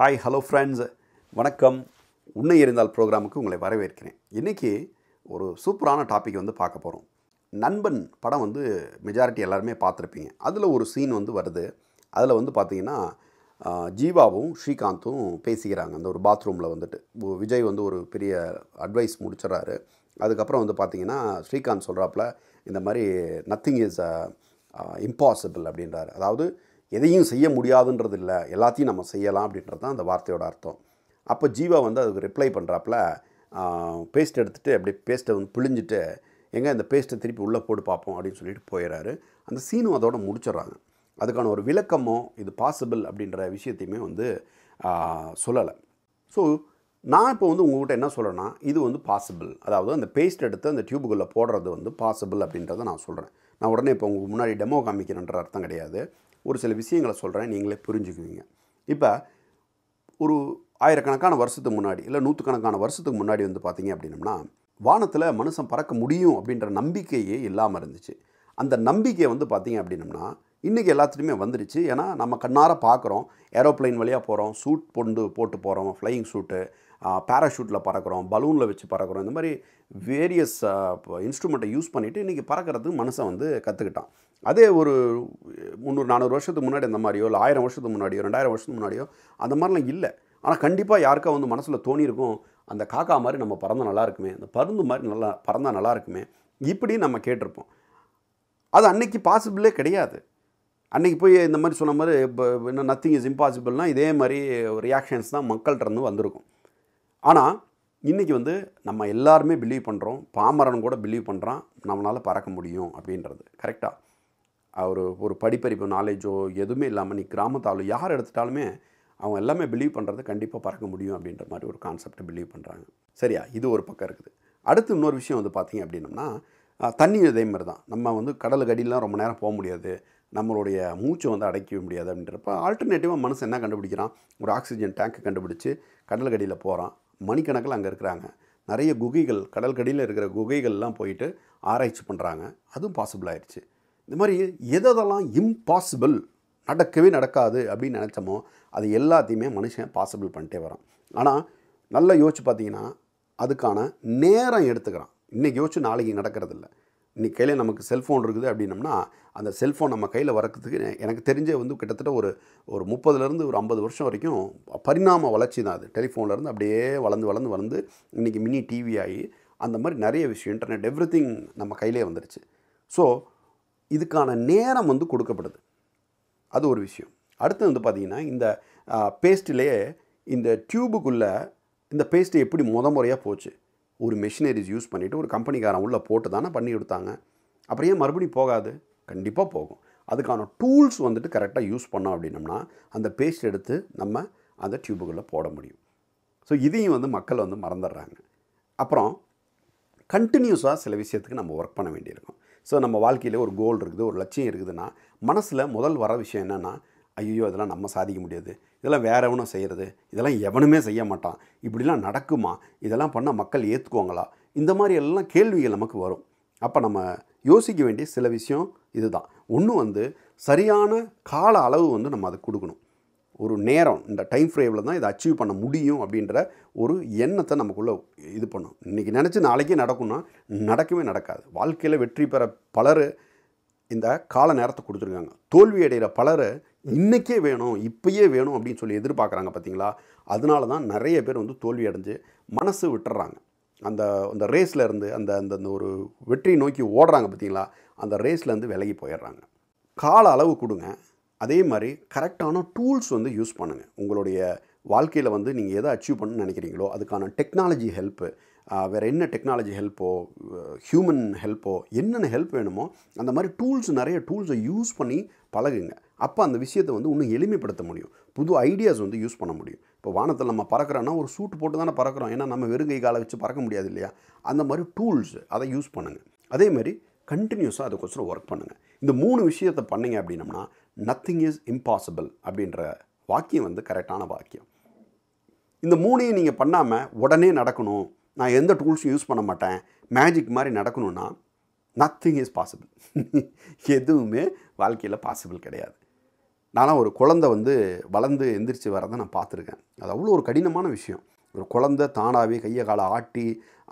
hi hello friends வணக்கம் உன்னை இருந்தால் ப்ரோக்ராமுக்கு உங்களை வரவேற்கிறேன் இன்றைக்கி ஒரு சூப்பரான டாபிக் வந்து பார்க்க போகிறோம் நண்பன் படம் வந்து மெஜாரிட்டி எல்லாருமே பார்த்துருப்பீங்க அதில் ஒரு சீன் வந்து வருது அதில் வந்து பார்த்திங்கன்னா ஜீவாவும் ஸ்ரீகாந்தும் பேசிக்கிறாங்க அந்த ஒரு பாத்ரூமில் வந்துட்டு விஜய் வந்து ஒரு பெரிய அட்வைஸ் முடிச்சிடறாரு அதுக்கப்புறம் வந்து பார்த்திங்கன்னா ஸ்ரீகாந்த் சொல்கிறாப்புல இந்த மாதிரி நத்திங் இஸ் இம்பாசிபிள் அப்படின்றாரு அதாவது எதையும் செய்ய முடியாதுன்றது இல்லை எல்லாத்தையும் நம்ம செய்யலாம் அப்படின்றது தான் அந்த வார்த்தையோட அர்த்தம் அப்போ ஜீவா வந்து அதுக்கு ரிப்ளை பண்ணுறாப்புல பேஸ்ட் எடுத்துகிட்டு அப்படியே பேஸ்ட்டை வந்து பிழிஞ்சிட்டு எங்கே இந்த பேஸ்ட்டை திருப்பி உள்ளே போட்டு பார்ப்போம் அப்படின்னு சொல்லிட்டு போயிடாரு அந்த சீனும் அதோட முடிச்சிடுறாங்க அதுக்கான ஒரு விளக்கமோ இது பாசிபிள் அப்படின்ற விஷயத்தையுமே வந்து சொல்லலை ஸோ நான் இப்போ வந்து உங்கள்கிட்ட என்ன சொல்கிறேன்னா இது வந்து பாசிபிள் அதாவது அந்த பேஸ்ட் எடுத்து அந்த டியூபுக்குள்ளே போடுறது வந்து பாசிபிள் அப்படின்றத நான் சொல்கிறேன் நான் உடனே இப்போ உங்களுக்கு முன்னாடி டெமோ காமிக்கிறேன்ற அர்த்தம் கிடையாது ஒரு சில விஷயங்களை சொல்கிறேன் நீங்களே புரிஞ்சுக்குவீங்க இப்போ ஒரு ஆயிரக்கணக்கான வருஷத்துக்கு முன்னாடி இல்லை நூற்றுக்கணக்கான வருஷத்துக்கு முன்னாடி வந்து பார்த்திங்க அப்படின்னம்னா வானத்தில் மனுஷன் பறக்க முடியும் அப்படின்ற நம்பிக்கையே இல்லாமல் இருந்துச்சு அந்த நம்பிக்கை வந்து பார்த்திங்க அப்படின்னம்னா இன்றைக்கி எல்லாத்துலேயுமே வந்துடுச்சு ஏன்னா நம்ம கண்ணார பார்க்குறோம் ஏரோப்ளைன் வழியாக போகிறோம் சூட் பொண்டு போட்டு போகிறோம் ஃப்ளையிங் ஷூட்டு பேராஷூட்டில் பறக்கிறோம் பலூனில் வச்சு பறக்கிறோம் இந்த மாதிரி வேரியஸ் இன்ஸ்ட்ருமெண்ட்டை யூஸ் பண்ணிவிட்டு இன்றைக்கி பறக்கிறதுக்கு மனுஷன் வந்து கற்றுக்கிட்டான் அதே ஒரு முந்நூறு நானூறு வருஷத்துக்கு முன்னாடி அந்த மாதிரியோ இல்லை ஆயிரம் வருஷத்துக்கு முன்னாடியோ ரெண்டாயிரம் வருஷத்துக்கு முன்னாடியோ அந்த மாதிரிலாம் இல்லை ஆனால் கண்டிப்பாக யாருக்கா வந்து மனசில் தோணியிருக்கும் அந்த காக்கா மாதிரி நம்ம பறந்தால் நல்லா இருக்குமே அந்த பருந்து மாதிரி நல்லா பறந்தால் நல்லா இருக்குமே இப்படி நம்ம கேட்டிருப்போம் அது அன்னைக்கு பாசிபிளே கிடையாது அன்றைக்கி போய் இந்த மாதிரி சொன்ன மாதிரி இப்போ இன்னும் நத்திங் இஸ் இம்பாசிபிள்னால் இதே மாதிரி ரியாக்ஷன்ஸ் தான் மக்கள்கிட்டருந்து வந்திருக்கும் ஆனால் இன்றைக்கி வந்து நம்ம எல்லாருமே பிலீவ் பண்ணுறோம் பாமரன் கூட பிலீவ் பண்ணுறான் நம்மளால் பறக்க முடியும் அப்படின்றது கரெக்டாக ஒரு ஒரு படிப்பறிப்பு நாலேஜோ எதுவுமே இல்லாமல் நீ கிராமத்தாலும் யார் எடுத்துட்டாலுமே அவங்க எல்லாமே பிலீவ் பண்ணுறது கண்டிப்பாக பறக்க முடியும் அப்படின்ற மாதிரி ஒரு கான்செப்டை பிலீவ் பண்ணுறாங்க சரியா இது ஒரு பக்கம் இருக்குது அடுத்து இன்னொரு விஷயம் வந்து பார்த்திங்க அப்படின்னம்னா தண்ணி இதே மாதிரி தான் நம்ம வந்து கடலுக்கு அடியெலாம் ரொம்ப நேரம் போக முடியாது நம்மளுடைய மூச்சை வந்து அடைக்க முடியாது அப்படின்றப்ப ஆல்டர்னேட்டிவாக மனசு என்ன கண்டுபிடிக்கிறான் ஒரு ஆக்சிஜன் டேங்க் கண்டுபிடிச்சி கடலுக்கடியில் போகிறான் மணிக்கணக்கில் அங்கே இருக்கிறாங்க நிறைய குகைகள் கடல்கடியில் இருக்கிற குகைகள்லாம் போயிட்டு ஆராய்ச்சி பண்ணுறாங்க அதுவும் பாசிபிள் ஆயிடுச்சு இந்த மாதிரி எதெல்லாம் இம்பாசிபிள் நடக்கவே நடக்காது அப்படின்னு நினச்சோமோ அது எல்லாத்தையுமே மனுஷன் பாசிபிள் பண்ணிட்டே வரான் ஆனால் நல்லா யோசிச்சு பார்த்தீங்கன்னா அதுக்கான நேரம் எடுத்துக்கிறான் இன்றைக்கி யோசிச்சு நாளைக்கு நடக்கிறதில்ல இன்றைக்கி கையில் நமக்கு செல்ஃபோன் இருக்குது அப்படின்னம்னா அந்த செல்ஃபோன் நம்ம கையில் வரக்கிறதுக்கு எனக்கு தெரிஞ்ச வந்து கிட்டத்தட்ட ஒரு ஒரு முப்பதுலேருந்து ஒரு ஐம்பது வருஷம் வரைக்கும் பரிணாம வளர்ச்சி தான் அது டெலிஃபோன்லேருந்து அப்படியே வளர்ந்து வளர்ந்து வளர்ந்து இன்றைக்கி மினி டிவி ஆகி அந்த மாதிரி நிறைய விஷயம் இன்டர்நெட் எவ்ரி திங் நம்ம கையிலே வந்துருச்சு ஸோ இதுக்கான நேரம் வந்து கொடுக்கப்படுது அது ஒரு விஷயம் அடுத்து வந்து பார்த்திங்கன்னா இந்த பேஸ்ட்டிலேயே இந்த டியூபுக்குள்ளே இந்த பேஸ்ட்டு எப்படி முத முறையாக போச்சு ஒரு மிஷினரிஸ் யூஸ் பண்ணிவிட்டு ஒரு கம்பெனிக்காரன் உள்ளே போட்டு தானே பண்ணி கொடுத்தாங்க அப்புறம் ஏன் மறுபடியும் போகாது கண்டிப்பாக போகும் அதுக்கான டூல்ஸ் வந்துட்டு கரெக்டாக யூஸ் பண்ணோம் அப்படின்னம்னா அந்த பேஸ்ட் எடுத்து நம்ம அந்த டியூபுக்குள்ளே போட முடியும் ஸோ இதையும் வந்து மக்கள் வந்து மறந்துடுறாங்க அப்புறம் கண்டினியூஸாக சில விஷயத்துக்கு நம்ம ஒர்க் பண்ண வேண்டியிருக்கும் ஸோ நம்ம வாழ்க்கையில் ஒரு கோல் இருக்குது ஒரு லட்சியம் இருக்குதுன்னா மனசில் முதல் வர விஷயம் என்னென்னா ஐயோ இதெல்லாம் நம்ம சாதிக்க முடியாது இதெல்லாம் வேறவனும் செய்கிறது இதெல்லாம் எவனுமே செய்ய மாட்டான் இப்படிலாம் நடக்குமா இதெல்லாம் பண்ணால் மக்கள் ஏற்றுக்குவாங்களா இந்த மாதிரி எல்லாம் கேள்விகள் நமக்கு வரும் அப்போ நம்ம யோசிக்க வேண்டிய சில விஷயம் இதுதான் ஒன்று வந்து சரியான கால அளவு வந்து நம்ம அதை கொடுக்கணும் ஒரு நேரம் இந்த டைம் ஃப்ரேமில் தான் இதை அச்சீவ் பண்ண முடியும் அப்படின்ற ஒரு எண்ணத்தை நமக்குள்ளே இது பண்ணும் இன்றைக்கி நினச்சி நாளைக்கே நடக்கும்னா நடக்கவே நடக்காது வாழ்க்கையில் வெற்றி பெற பலர் இந்த கால நேரத்தை கொடுத்துருக்காங்க தோல்வி அடைகிற பலர் இன்றைக்கே வேணும் இப்பயே வேணும் அப்படின்னு சொல்லி எதிர்பார்க்குறாங்க பார்த்தீங்களா அதனால தான் நிறைய பேர் வந்து தோல்வி அடைஞ்சு மனசு விட்டுறாங்க அந்த அந்த ரேஸில் இருந்து அந்த அந்த ஒரு வெற்றியை நோக்கி ஓடுறாங்க பார்த்தீங்களா அந்த ரேஸ்லேருந்து விலகி போயிடுறாங்க கால அளவு கொடுங்க அதே மாதிரி கரெக்டான டூல்ஸ் வந்து யூஸ் பண்ணுங்கள் உங்களுடைய வாழ்க்கையில் வந்து நீங்கள் எதை அச்சீவ் பண்ணணும்னு நினைக்கிறீங்களோ அதுக்கான டெக்னாலஜி ஹெல்ப்பு வேறு என்ன டெக்னாலஜி ஹெல்ப்போ ஹியூமன் ஹெல்ப்போ என்னென்ன ஹெல்ப் வேணுமோ அந்த மாதிரி டூல்ஸ் நிறைய டூல்ஸை யூஸ் பண்ணி பழகுங்க அப்போ அந்த விஷயத்தை வந்து இன்னும் எளிமைப்படுத்த முடியும் புது ஐடியாஸ் வந்து யூஸ் பண்ண முடியும் இப்போ வானத்தில் நம்ம பறக்கிறோன்னா ஒரு சூட்டு போட்டு தானே பறக்கிறோம் ஏன்னா நம்ம வெறுங்கை காலை வச்சு பறக்க முடியாது இல்லையா அந்த மாதிரி டூல்ஸ் அதை யூஸ் பண்ணுங்கள் அதேமாதிரி கண்டினியூஸாக அதுக்கொசரம் ஒர்க் பண்ணுங்கள் இந்த மூணு விஷயத்தை பண்ணிங்க அப்படின்னம்னா நத்திங் இஸ் இம்பாசிபிள் அப்படின்ற வாக்கியம் வந்து கரெக்டான வாக்கியம் இந்த மூணையும் நீங்கள் பண்ணாமல் உடனே நடக்கணும் நான் எந்த டூல்ஸும் யூஸ் பண்ண மாட்டேன் மேஜிக் மாதிரி நடக்கணும்னா நத்திங் இஸ் பாசிபிள் எதுவுமே வாழ்க்கையில் பாசிபிள் கிடையாது நானும் ஒரு குழந்தை வந்து வளர்ந்து எந்திரிச்சு வரதை நான் பார்த்துருக்கேன் அது அவ்வளோ ஒரு கடினமான விஷயம் ஒரு குழந்த தானாகவே கையை காலை ஆட்டி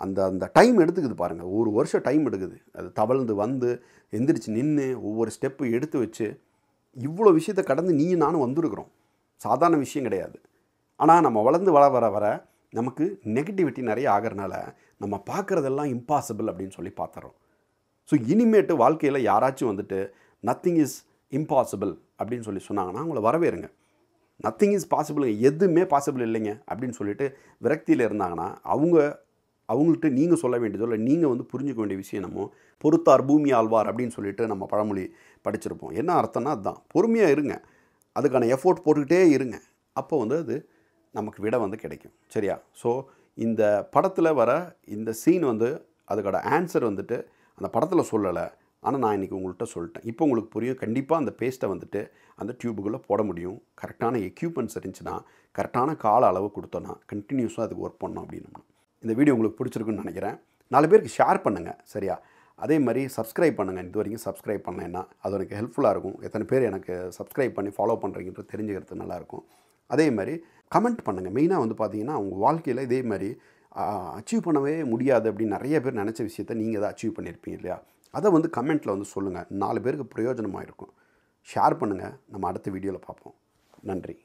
அந்த அந்த டைம் எடுத்துக்குது பாருங்கள் ஒரு வருஷம் டைம் எடுக்குது அது தவழ்ந்து வந்து எந்திரிச்சு நின்று ஒவ்வொரு ஸ்டெப்பு எடுத்து வச்சு இவ்வளோ விஷயத்தை கடந்து நீ நானும் வந்துருக்குறோம் சாதாரண விஷயம் கிடையாது ஆனால் நம்ம வளர்ந்து வள வர வர நமக்கு நெகட்டிவிட்டி நிறைய ஆகிறனால நம்ம பார்க்குறதெல்லாம் இம்பாசிபிள் அப்படின்னு சொல்லி பார்த்துறோம் ஸோ இனிமேட்டு வாழ்க்கையில் யாராச்சும் வந்துட்டு நத்திங் இஸ் இம்பாசிபிள் அப்படின்னு சொல்லி சொன்னாங்கன்னா அவங்கள வரவேறுங்க நத்திங் இஸ் பாசிபிளுங்க எதுவுமே பாசிபிள் இல்லைங்க அப்படின்னு சொல்லிட்டு விரக்தியில் இருந்தாங்கன்னா அவங்க அவங்கள்ட்ட நீங்கள் சொல்ல வேண்டியதோ இல்லை நீங்கள் வந்து புரிஞ்சுக்க வேண்டிய விஷயம் நம்ம பொறுத்தார் பூமி ஆழ்வார் அப்படின்னு சொல்லிட்டு நம்ம பழமொழி படிச்சிருப்போம் என்ன அர்த்தம்னா அதுதான் பொறுமையாக இருங்க அதுக்கான எஃபோர்ட் போட்டுக்கிட்டே இருங்க அப்போ வந்து அது நமக்கு விட வந்து கிடைக்கும் சரியா ஸோ இந்த படத்தில் வர இந்த சீன் வந்து அதுக்கான ஆன்சர் வந்துட்டு அந்த படத்தில் சொல்லலை ஆனால் நான் இன்றைக்கி உங்கள்கிட்ட சொல்லிட்டேன் இப்போ உங்களுக்கு புரியும் கண்டிப்பாக அந்த பேஸ்ட்டை வந்துட்டு அந்த டியூபுக்குள்ளே போட முடியும் கரெக்டான எக்யூப்மெண்ட்ஸ் இருந்துச்சுன்னா கரெக்டான கால அளவு கொடுத்தோன்னா கண்டினியூஸாக அதுக்கு ஒர்க் பண்ணோம் அப்படின்னோம்னா இந்த வீடியோ உங்களுக்கு பிடிச்சிருக்குன்னு நினைக்கிறேன் நாலு பேருக்கு ஷேர் பண்ணுங்கள் சரியா அதே மாதிரி சப்ஸ்கிரைப் பண்ணுங்கள் இது வரைக்கும் சப்ஸ்கிரைப் பண்ணலைன்னா அது எனக்கு ஹெல்ப்ஃபுல்லாக இருக்கும் எத்தனை பேர் எனக்கு சப்ஸ்கிரைப் பண்ணி ஃபாலோ பண்ணுறீங்கன்றது தெரிஞ்சுக்கிறது நல்லாயிருக்கும் அதே மாதிரி கமெண்ட் பண்ணுங்கள் மெயினாக வந்து பார்த்தீங்கன்னா அவங்க வாழ்க்கையில் இதே மாதிரி அச்சீவ் பண்ணவே முடியாது அப்படின்னு நிறைய பேர் நினச்ச விஷயத்த நீங்கள் தான் அச்சீவ் பண்ணியிருப்பீங்க இல்லையா அதை வந்து கமெண்ட்டில் வந்து சொல்லுங்கள் நாலு பேருக்கு பிரயோஜனமாக இருக்கும் ஷேர் பண்ணுங்கள் நம்ம அடுத்த வீடியோவில் பார்ப்போம் நன்றி